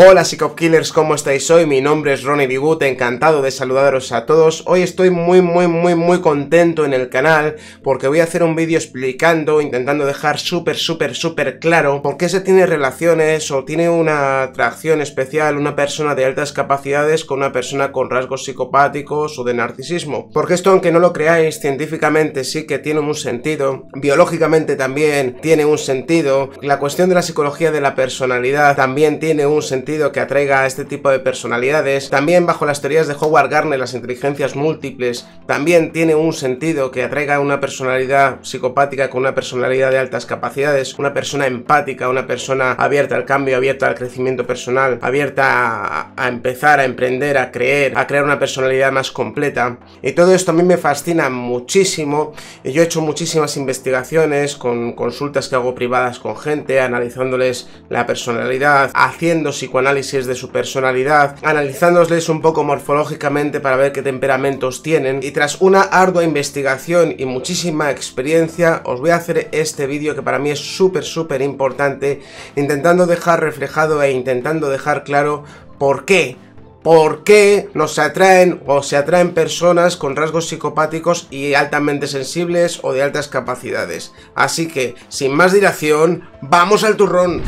Hola psico-killers, ¿cómo estáis hoy? Mi nombre es Ronnie Bigut, encantado de saludaros a todos. Hoy estoy muy muy muy muy contento en el canal porque voy a hacer un vídeo explicando, intentando dejar súper súper súper claro por qué se tiene relaciones o tiene una atracción especial una persona de altas capacidades con una persona con rasgos psicopáticos o de narcisismo. Porque esto, aunque no lo creáis, científicamente sí que tiene un sentido, biológicamente también tiene un sentido, la cuestión de la psicología de la personalidad también tiene un sentido que atraiga a este tipo de personalidades. También bajo las teorías de Howard garner las inteligencias múltiples, también tiene un sentido que atraiga una personalidad psicopática con una personalidad de altas capacidades, una persona empática, una persona abierta al cambio, abierta al crecimiento personal, abierta a, empezar, a emprender, a creer, a crear una personalidad más completa. Y todo esto a mí me fascina muchísimo. Yo he hecho muchísimas investigaciones con consultas que hago privadas con gente, analizándoles la personalidad, haciendo análisis de su personalidad, analizándoles un poco morfológicamente para ver qué temperamentos tienen y tras una ardua investigación y muchísima experiencia os voy a hacer este vídeo que para mí es súper súper importante intentando dejar reflejado e intentando dejar claro por qué ¿Por qué nos atraen o se atraen personas con rasgos psicopáticos y altamente sensibles o de altas capacidades? Así que, sin más dilación, ¡vamos al turrón!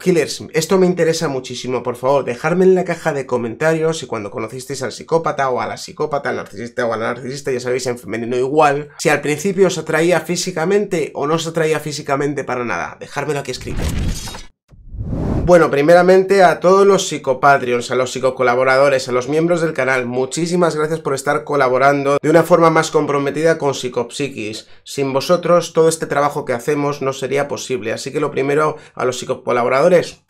Killers, esto me interesa muchísimo, por favor, dejadme en la caja de comentarios si cuando conocisteis al psicópata o a la psicópata, al narcisista o a la narcisista, ya sabéis, en femenino igual, si al principio os atraía físicamente o no os atraía físicamente para nada. Dejármelo aquí escrito. Bueno, primeramente a todos los psicopatreons, a los psicocolaboradores, a los miembros del canal, muchísimas gracias por estar colaborando de una forma más comprometida con Psicopsiquis. Sin vosotros, todo este trabajo que hacemos no sería posible. Así que lo primero, a los psicocolaboradores,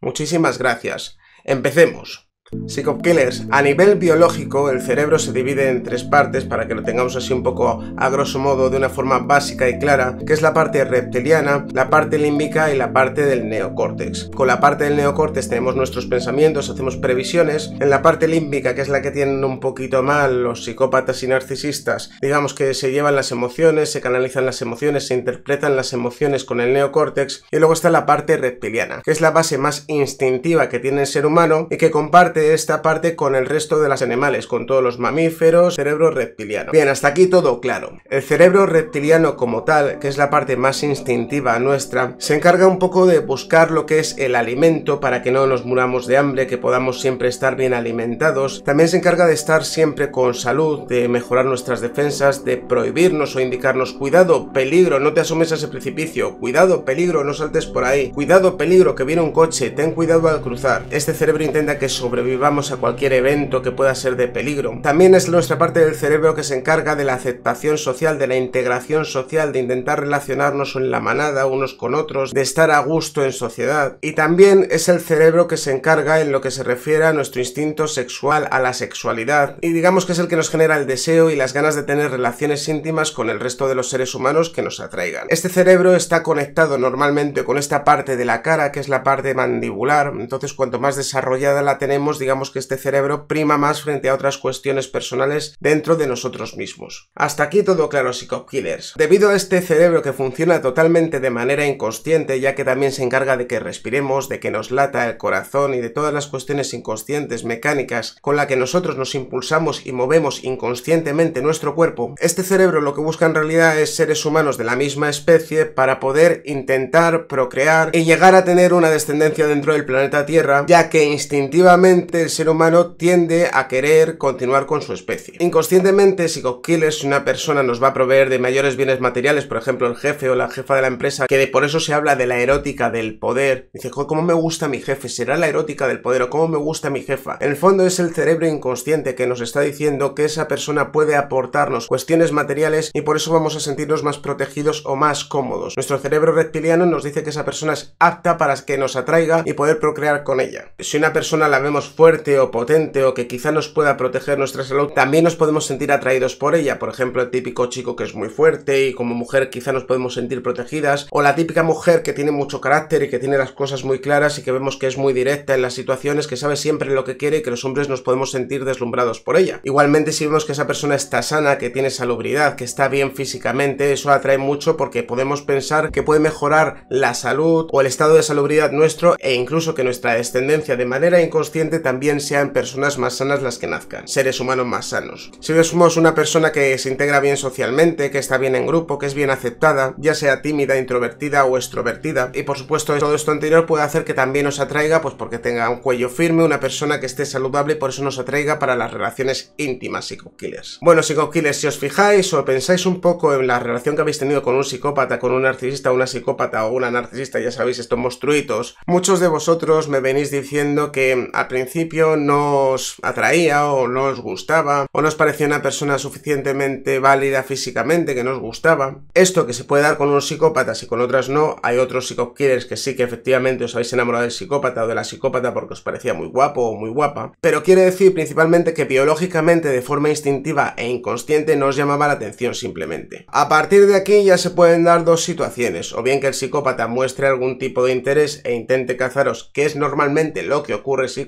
muchísimas gracias. Empecemos. Psicokillers, a nivel biológico el cerebro se divide en tres partes para que lo tengamos así un poco a grosso modo de una forma básica y clara, que es la parte reptiliana, la parte límbica y la parte del neocórtex. Con la parte del neocórtex tenemos nuestros pensamientos, hacemos previsiones, en la parte límbica que es la que tienen un poquito mal los psicópatas y narcisistas, digamos que se llevan las emociones, se canalizan las emociones, se interpretan las emociones con el neocórtex y luego está la parte reptiliana, que es la base más instintiva que tiene el ser humano y que comparte esta parte con el resto de las animales, con todos los mamíferos, cerebro reptiliano. Bien, hasta aquí todo claro. El cerebro reptiliano como tal, que es la parte más instintiva nuestra, se encarga un poco de buscar lo que es el alimento para que no nos muramos de hambre, que podamos siempre estar bien alimentados. También se encarga de estar siempre con salud, de mejorar nuestras defensas, de prohibirnos o indicarnos cuidado, peligro, no te asomes a ese precipicio, cuidado, peligro, no saltes por ahí, cuidado, peligro, que viene un coche, ten cuidado al cruzar. Este cerebro intenta que sobreviva vamos a cualquier evento que pueda ser de peligro. También es nuestra parte del cerebro que se encarga de la aceptación social, de la integración social, de intentar relacionarnos en la manada unos con otros, de estar a gusto en sociedad. Y también es el cerebro que se encarga en lo que se refiere a nuestro instinto sexual, a la sexualidad. Y digamos que es el que nos genera el deseo y las ganas de tener relaciones íntimas con el resto de los seres humanos que nos atraigan. Este cerebro está conectado normalmente con esta parte de la cara, que es la parte mandibular, entonces cuanto más desarrollada la tenemos, digamos que este cerebro prima más frente a otras cuestiones personales dentro de nosotros mismos. Hasta aquí todo claro, psicokillers. Debido a este cerebro que funciona totalmente de manera inconsciente, ya que también se encarga de que respiremos, de que nos lata el corazón y de todas las cuestiones inconscientes, mecánicas, con la que nosotros nos impulsamos y movemos inconscientemente nuestro cuerpo, este cerebro lo que busca en realidad es seres humanos de la misma especie para poder intentar procrear y llegar a tener una descendencia dentro del planeta Tierra, ya que instintivamente el ser humano tiende a querer continuar con su especie. Inconscientemente, si Coquiles, una persona nos va a proveer de mayores bienes materiales, por ejemplo el jefe o la jefa de la empresa, que por eso se habla de la erótica del poder, dice, ¿cómo me gusta mi jefe? ¿Será la erótica del poder o cómo me gusta mi jefa? En el fondo es el cerebro inconsciente que nos está diciendo que esa persona puede aportarnos cuestiones materiales y por eso vamos a sentirnos más protegidos o más cómodos. Nuestro cerebro reptiliano nos dice que esa persona es apta para que nos atraiga y poder procrear con ella. Si una persona la vemos fuerte o potente o que quizá nos pueda proteger nuestra salud, también nos podemos sentir atraídos por ella. Por ejemplo, el típico chico que es muy fuerte y como mujer quizá nos podemos sentir protegidas. O la típica mujer que tiene mucho carácter y que tiene las cosas muy claras y que vemos que es muy directa en las situaciones, que sabe siempre lo que quiere y que los hombres nos podemos sentir deslumbrados por ella. Igualmente si vemos que esa persona está sana, que tiene salubridad, que está bien físicamente, eso atrae mucho porque podemos pensar que puede mejorar la salud o el estado de salubridad nuestro e incluso que nuestra descendencia de manera inconsciente también sean personas más sanas las que nazcan, seres humanos más sanos. Si somos una persona que se integra bien socialmente, que está bien en grupo, que es bien aceptada, ya sea tímida, introvertida o extrovertida, y por supuesto todo esto anterior puede hacer que también os atraiga pues porque tenga un cuello firme, una persona que esté saludable y por eso nos atraiga para las relaciones íntimas psicoquiles. Bueno, psicoquiles, si os fijáis o pensáis un poco en la relación que habéis tenido con un psicópata, con un narcisista, una psicópata o una narcisista, ya sabéis, estos monstruitos, muchos de vosotros me venís diciendo que al principio nos atraía o no os gustaba o nos parecía una persona suficientemente válida físicamente que nos gustaba. Esto que se puede dar con unos psicópatas y con otras no, hay otros psicoquillers que sí que efectivamente os habéis enamorado del psicópata o de la psicópata porque os parecía muy guapo o muy guapa, pero quiere decir principalmente que biológicamente de forma instintiva e inconsciente nos llamaba la atención simplemente. A partir de aquí ya se pueden dar dos situaciones, o bien que el psicópata muestre algún tipo de interés e intente cazaros, que es normalmente lo que ocurre si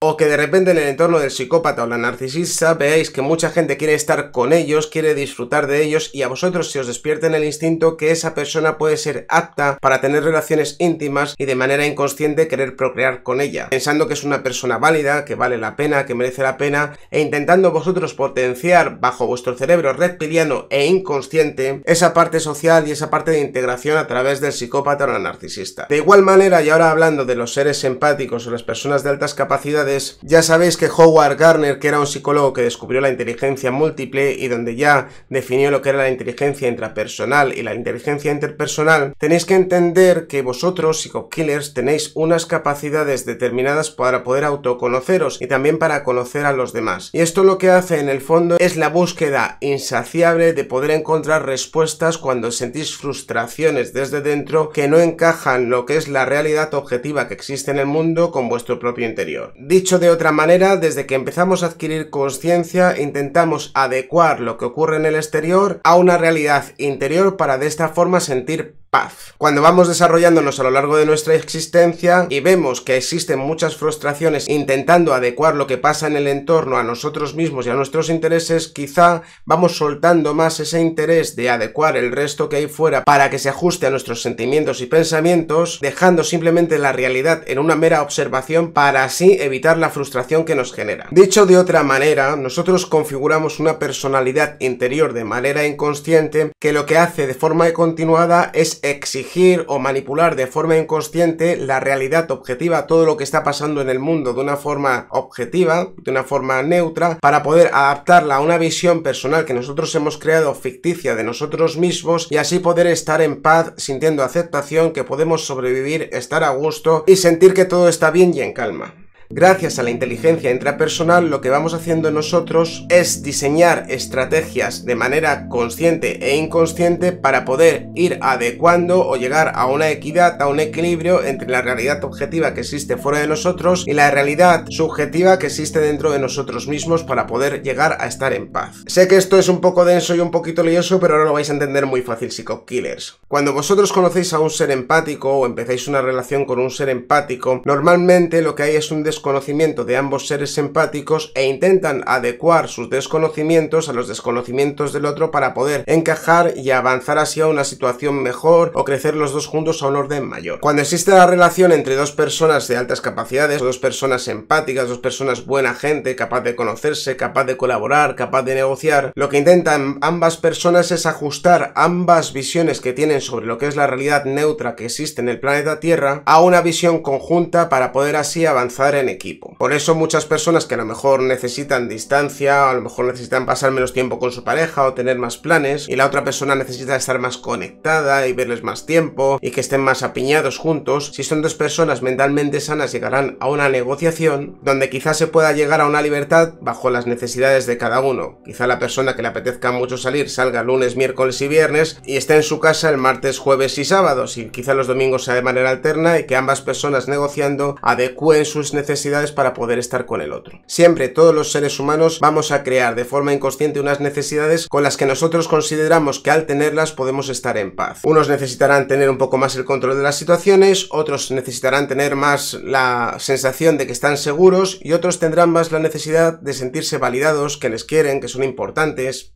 o que de repente en el entorno del psicópata o la narcisista veáis que mucha gente quiere estar con ellos, quiere disfrutar de ellos y a vosotros se os despierta en el instinto que esa persona puede ser apta para tener relaciones íntimas y de manera inconsciente querer procrear con ella, pensando que es una persona válida, que vale la pena, que merece la pena e intentando vosotros potenciar bajo vuestro cerebro reptiliano e inconsciente esa parte social y esa parte de integración a través del psicópata o la narcisista. De igual manera, y ahora hablando de los seres empáticos o las personas de altas capacidades, capacidades. Ya sabéis que Howard Gardner, que era un psicólogo que descubrió la inteligencia múltiple y donde ya definió lo que era la inteligencia intrapersonal y la inteligencia interpersonal, tenéis que entender que vosotros, psico-killers, tenéis unas capacidades determinadas para poder autoconoceros y también para conocer a los demás. Y esto lo que hace en el fondo es la búsqueda insaciable de poder encontrar respuestas cuando sentís frustraciones desde dentro que no encajan lo que es la realidad objetiva que existe en el mundo con vuestro propio interior. Dicho de otra manera, desde que empezamos a adquirir conciencia, intentamos adecuar lo que ocurre en el exterior a una realidad interior para de esta forma sentir paz. Cuando vamos desarrollándonos a lo largo de nuestra existencia y vemos que existen muchas frustraciones intentando adecuar lo que pasa en el entorno a nosotros mismos y a nuestros intereses, quizá vamos soltando más ese interés de adecuar el resto que hay fuera para que se ajuste a nuestros sentimientos y pensamientos, dejando simplemente la realidad en una mera observación para así evitar la frustración que nos genera. Dicho de otra manera, nosotros configuramos una personalidad interior de manera inconsciente que lo que hace de forma continuada es exigir o manipular de forma inconsciente la realidad objetiva, todo lo que está pasando en el mundo de una forma objetiva, de una forma neutra, para poder adaptarla a una visión personal que nosotros hemos creado ficticia de nosotros mismos y así poder estar en paz, sintiendo aceptación, que podemos sobrevivir, estar a gusto y sentir que todo está bien y en calma. Gracias a la inteligencia intrapersonal lo que vamos haciendo nosotros es diseñar estrategias de manera consciente e inconsciente para poder ir adecuando o llegar a una equidad, a un equilibrio entre la realidad objetiva que existe fuera de nosotros y la realidad subjetiva que existe dentro de nosotros mismos para poder llegar a estar en paz. Sé que esto es un poco denso y un poquito lioso, pero ahora lo vais a entender muy fácil, psico-killers. Cuando vosotros conocéis a un ser empático o empezáis una relación con un ser empático, normalmente lo que hay es un des conocimiento de ambos seres empáticos e intentan adecuar sus desconocimientos a los desconocimientos del otro para poder encajar y avanzar hacia una situación mejor o crecer los dos juntos a un orden mayor. Cuando existe la relación entre dos personas de altas capacidades, dos personas empáticas, dos personas buena gente, capaz de conocerse, capaz de colaborar, capaz de negociar, lo que intentan ambas personas es ajustar ambas visiones que tienen sobre lo que es la realidad neutra que existe en el planeta Tierra a una visión conjunta para poder así avanzar en equipo. Por eso muchas personas que a lo mejor necesitan distancia, a lo mejor necesitan pasar menos tiempo con su pareja o tener más planes, y la otra persona necesita estar más conectada y verles más tiempo y que estén más apiñados juntos, si son dos personas mentalmente sanas llegarán a una negociación donde quizás se pueda llegar a una libertad bajo las necesidades de cada uno. Quizá la persona que le apetezca mucho salir salga lunes, miércoles y viernes y esté en su casa el martes, jueves y sábados y quizá los domingos sea de manera alterna y que ambas personas negociando adecúen sus necesidades necesidades para poder estar con el otro. Siempre todos los seres humanos vamos a crear de forma inconsciente unas necesidades con las que nosotros consideramos que al tenerlas podemos estar en paz. Unos necesitarán tener un poco más el control de las situaciones, otros necesitarán tener más la sensación de que están seguros y otros tendrán más la necesidad de sentirse validados, que les quieren, que son importantes,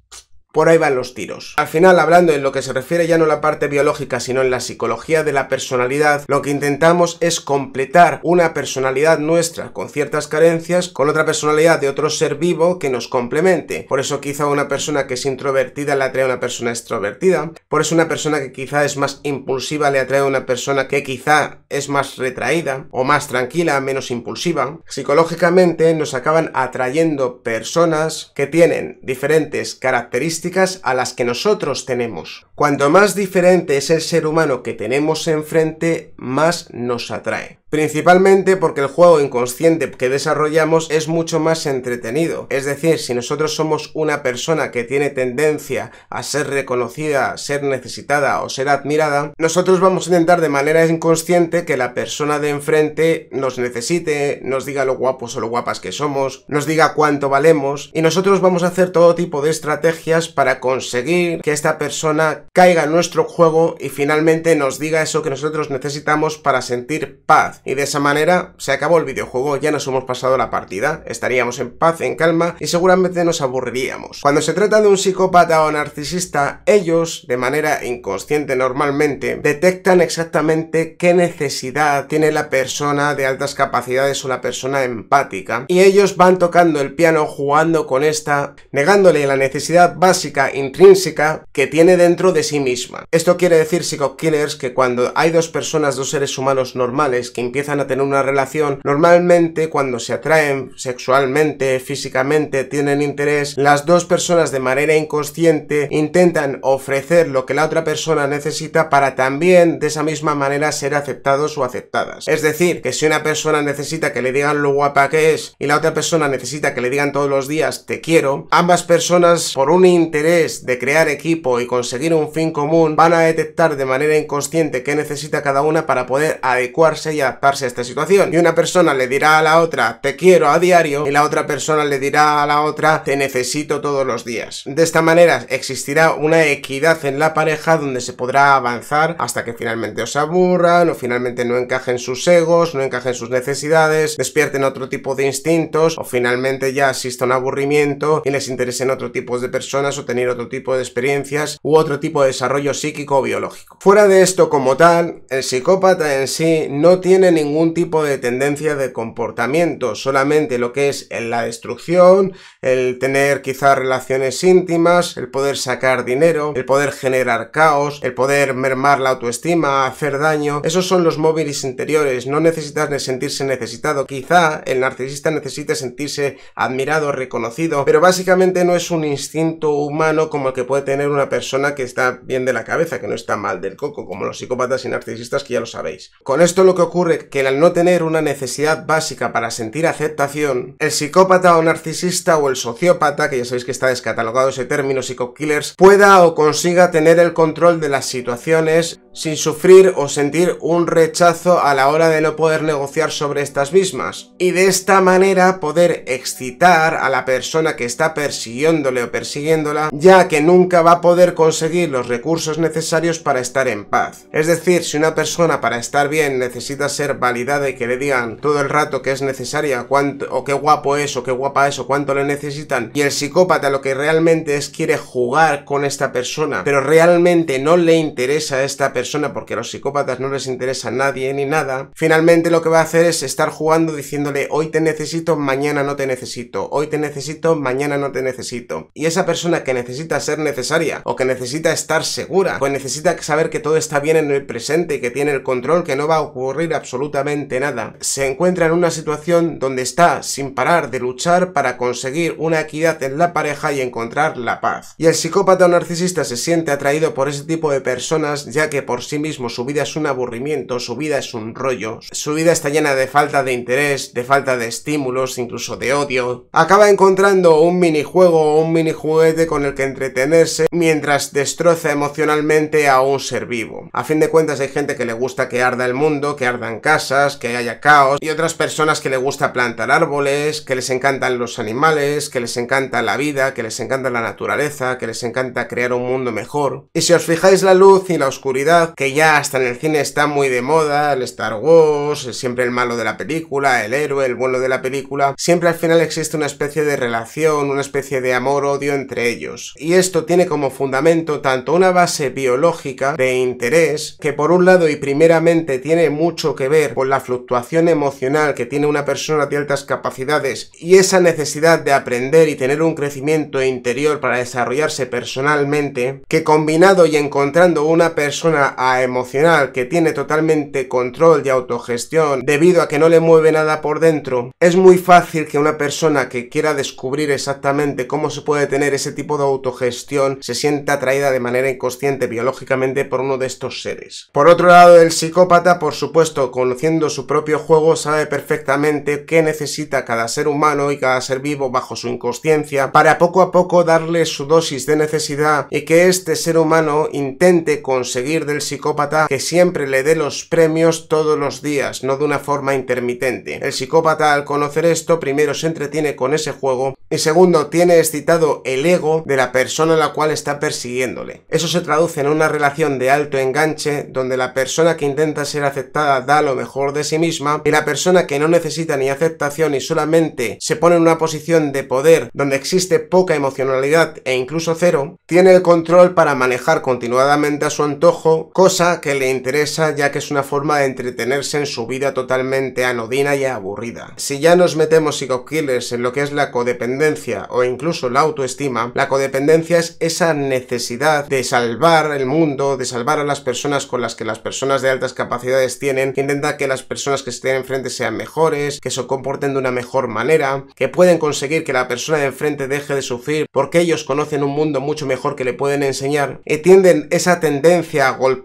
por ahí van los tiros. Al final, hablando en lo que se refiere ya no a la parte biológica, sino en la psicología de la personalidad, lo que intentamos es completar una personalidad nuestra con ciertas carencias con otra personalidad de otro ser vivo que nos complemente. Por eso quizá una persona que es introvertida le atrae a una persona extrovertida. Por eso una persona que quizá es más impulsiva le atrae a una persona que quizá es más retraída o más tranquila, menos impulsiva. Psicológicamente nos acaban atrayendo personas que tienen diferentes características a las que nosotros tenemos. Cuanto más diferente es el ser humano que tenemos enfrente, más nos atrae. Principalmente porque el juego inconsciente que desarrollamos es mucho más entretenido. Es decir, si nosotros somos una persona que tiene tendencia a ser reconocida, ser necesitada o ser admirada, nosotros vamos a intentar de manera inconsciente que la persona de enfrente nos necesite, nos diga lo guapos o lo guapas que somos, nos diga cuánto valemos y nosotros vamos a hacer todo tipo de estrategias para conseguir que esta persona caiga en nuestro juego y finalmente nos diga eso que nosotros necesitamos para sentir paz y de esa manera se acabó el videojuego, ya nos hemos pasado la partida, estaríamos en paz, en calma y seguramente nos aburriríamos. Cuando se trata de un psicópata o narcisista, ellos, de manera inconsciente normalmente, detectan exactamente qué necesidad tiene la persona de altas capacidades o la persona empática y ellos van tocando el piano jugando con esta, negándole la necesidad básica, intrínseca, que tiene dentro de sí misma. Esto quiere decir, psico-killers, que cuando hay dos personas, dos seres humanos normales que empiezan a tener una relación, normalmente cuando se atraen sexualmente, físicamente, tienen interés, las dos personas de manera inconsciente intentan ofrecer lo que la otra persona necesita para también de esa misma manera ser aceptados o aceptadas. Es decir, que si una persona necesita que le digan lo guapa que es y la otra persona necesita que le digan todos los días te quiero, ambas personas por un interés de crear equipo y conseguir un fin común van a detectar de manera inconsciente qué necesita cada una para poder adecuarse y esta situación. Y una persona le dirá a la otra, te quiero a diario, y la otra persona le dirá a la otra, te necesito todos los días. De esta manera existirá una equidad en la pareja donde se podrá avanzar hasta que finalmente os aburran o finalmente no encajen sus egos, no encajen sus necesidades, despierten otro tipo de instintos o finalmente ya asista un aburrimiento y les interesen otro tipo de personas o tener otro tipo de experiencias u otro tipo de desarrollo psíquico biológico. Fuera de esto como tal, el psicópata en sí no tiene ningún tipo de tendencia de comportamiento, solamente lo que es la destrucción, el tener quizá relaciones íntimas, el poder sacar dinero, el poder generar caos, el poder mermar la autoestima, hacer daño. Esos son los móviles interiores, no necesitas sentirse necesitado. Quizá el narcisista necesite sentirse admirado, reconocido, pero básicamente no es un instinto humano como el que puede tener una persona que está bien de la cabeza, que no está mal del coco, como los psicópatas y narcisistas que ya lo sabéis. Con esto lo que ocurre que al no tener una necesidad básica para sentir aceptación, el psicópata o narcisista o el sociópata, que ya sabéis que está descatalogado ese término, psicokillers, pueda o consiga tener el control de las situaciones sin sufrir o sentir un rechazo a la hora de no poder negociar sobre estas mismas. Y de esta manera poder excitar a la persona que está persiguiéndole o persiguiéndola, ya que nunca va a poder conseguir los recursos necesarios para estar en paz. Es decir, si una persona para estar bien necesita ser validada y que le digan todo el rato que es necesaria, cuánto, o qué guapo es, o qué guapa es, o cuánto le necesitan, y el psicópata lo que realmente es quiere jugar con esta persona, pero realmente no le interesa a esta persona, porque a los psicópatas no les interesa nadie ni nada, finalmente lo que va a hacer es estar jugando diciéndole hoy te necesito, mañana no te necesito, hoy te necesito, mañana no te necesito. Y esa persona que necesita ser necesaria o que necesita estar segura o que pues necesita saber que todo está bien en el presente, que tiene el control, que no va a ocurrir absolutamente nada, se encuentra en una situación donde está sin parar de luchar para conseguir una equidad en la pareja y encontrar la paz. Y el psicópata o narcisista se siente atraído por ese tipo de personas ya que por sí mismo, su vida es un aburrimiento, su vida es un rollo, su vida está llena de falta de interés, de falta de estímulos, incluso de odio, acaba encontrando un minijuego o un minijuguete con el que entretenerse mientras destroza emocionalmente a un ser vivo. A fin de cuentas hay gente que le gusta que arda el mundo, que ardan casas, que haya caos, y otras personas que le gusta plantar árboles, que les encantan los animales, que les encanta la vida, que les encanta la naturaleza, que les encanta crear un mundo mejor. Y si os fijáis la luz y la oscuridad, que ya hasta en el cine está muy de moda, el Star Wars, siempre el malo de la película, el héroe, el bueno de la película, siempre al final existe una especie de relación, una especie de amor-odio entre ellos. Y esto tiene como fundamento tanto una base biológica de interés, que por un lado y primeramente tiene mucho que ver con la fluctuación emocional que tiene una persona de altas capacidades y esa necesidad de aprender y tener un crecimiento interior para desarrollarse personalmente, que combinado y encontrando una persona a emocional que tiene totalmente control y autogestión debido a que no le mueve nada por dentro, es muy fácil que una persona que quiera descubrir exactamente cómo se puede tener ese tipo de autogestión se sienta atraída de manera inconsciente biológicamente por uno de estos seres. Por otro lado, el psicópata, por supuesto, conociendo su propio juego, sabe perfectamente qué necesita cada ser humano y cada ser vivo bajo su inconsciencia para poco a poco darle su dosis de necesidad y que este ser humano intente conseguir del psicópata que siempre le dé los premios todos los días, no de una forma intermitente. El psicópata al conocer esto, primero se entretiene con ese juego y segundo, tiene excitado el ego de la persona a la cual está persiguiéndole. Eso se traduce en una relación de alto enganche donde la persona que intenta ser aceptada da lo mejor de sí misma y la persona que no necesita ni aceptación y solamente se pone en una posición de poder donde existe poca emocionalidad e incluso cero, tiene el control para manejar continuadamente a su antojo cosa que le interesa ya que es una forma de entretenerse en su vida totalmente anodina y aburrida. Si ya nos metemos psico-killers en lo que es la codependencia o incluso la autoestima, la codependencia es esa necesidad de salvar el mundo, de salvar a las personas con las que las personas de altas capacidades tienen, que intenta que las personas que estén enfrente sean mejores, que se comporten de una mejor manera, que pueden conseguir que la persona de enfrente deje de sufrir porque ellos conocen un mundo mucho mejor que le pueden enseñar, y tienden esa tendencia a golpear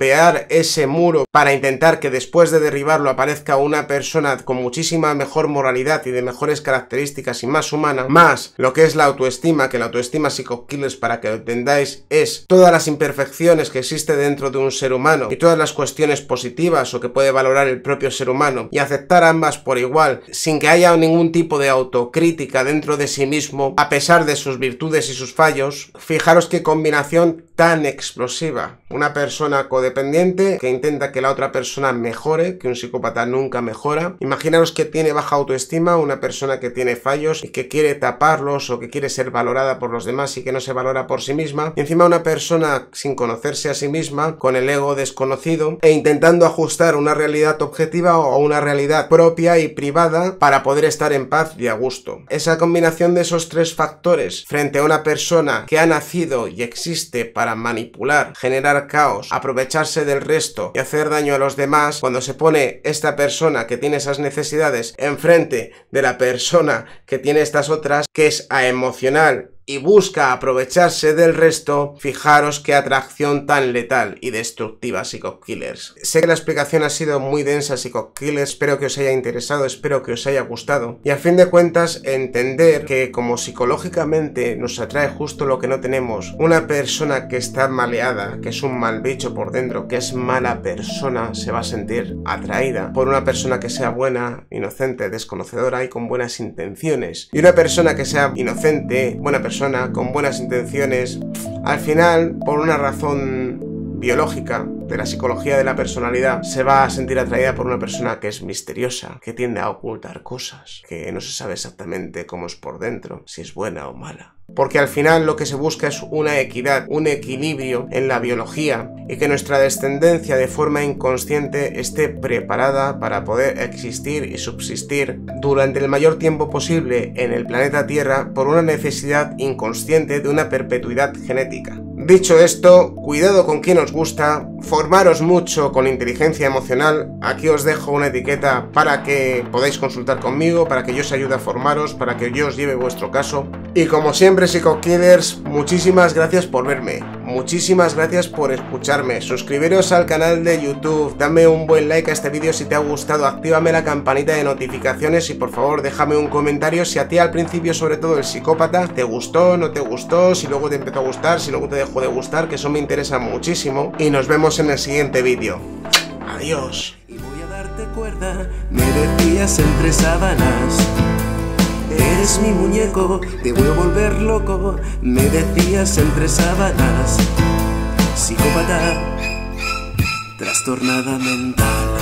ese muro para intentar que después de derribarlo aparezca una persona con muchísima mejor moralidad y de mejores características y más humana, más lo que es la autoestima, que la autoestima psicoquiles para que entendáis es todas las imperfecciones que existe dentro de un ser humano y todas las cuestiones positivas o que puede valorar el propio ser humano y aceptar ambas por igual sin que haya ningún tipo de autocrítica dentro de sí mismo a pesar de sus virtudes y sus fallos, fijaros qué combinación tan explosiva. Una persona con dependiente que intenta que la otra persona mejore, que un psicópata nunca mejora. Imaginaros que tiene baja autoestima, una persona que tiene fallos y que quiere taparlos o que quiere ser valorada por los demás y que no se valora por sí misma. Y encima una persona sin conocerse a sí misma, con el ego desconocido e intentando ajustar una realidad objetiva o una realidad propia y privada para poder estar en paz y a gusto. Esa combinación de esos tres factores frente a una persona que ha nacido y existe para manipular, generar caos, aprovechar echarse del resto y hacer daño a los demás, cuando se pone esta persona que tiene esas necesidades enfrente de la persona que tiene estas otras, que es a emocional y busca aprovecharse del resto, fijaros qué atracción tan letal y destructiva Psycho Killers. Sé que la explicación ha sido muy densa Psycho Killers, espero que os haya interesado, espero que os haya gustado. Y a fin de cuentas, entender que como psicológicamente nos atrae justo lo que no tenemos, una persona que está maleada, que es un mal bicho por dentro, que es mala persona, se va a sentir atraída por una persona que sea buena, inocente, desconocedora y con buenas intenciones. Y una persona que sea inocente, buena persona, con buenas intenciones, al final, por una razón biológica de la psicología de la personalidad se va a sentir atraída por una persona que es misteriosa, que tiende a ocultar cosas, que no se sabe exactamente cómo es por dentro, si es buena o mala. Porque al final lo que se busca es una equidad, un equilibrio en la biología y que nuestra descendencia de forma inconsciente esté preparada para poder existir y subsistir durante el mayor tiempo posible en el planeta Tierra por una necesidad inconsciente de una perpetuidad genética. Dicho esto, cuidado con quien os gusta, formaros mucho con inteligencia emocional, aquí os dejo una etiqueta para que podáis consultar conmigo, para que yo os ayude a formaros, para que yo os lleve vuestro caso. Y como siempre, psico-killers, muchísimas gracias por verme muchísimas gracias por escucharme, suscribiros al canal de YouTube, dame un buen like a este vídeo si te ha gustado, actívame la campanita de notificaciones y por favor déjame un comentario si a ti al principio sobre todo el psicópata te gustó, no te gustó, si luego te empezó a gustar, si luego te dejó de gustar, que eso me interesa muchísimo y nos vemos en el siguiente vídeo. Adiós. Y voy a darte cuerda, me decías Eres mi muñeco, te voy a volver loco, me decías entre sábanas, psicópata, trastornada mental.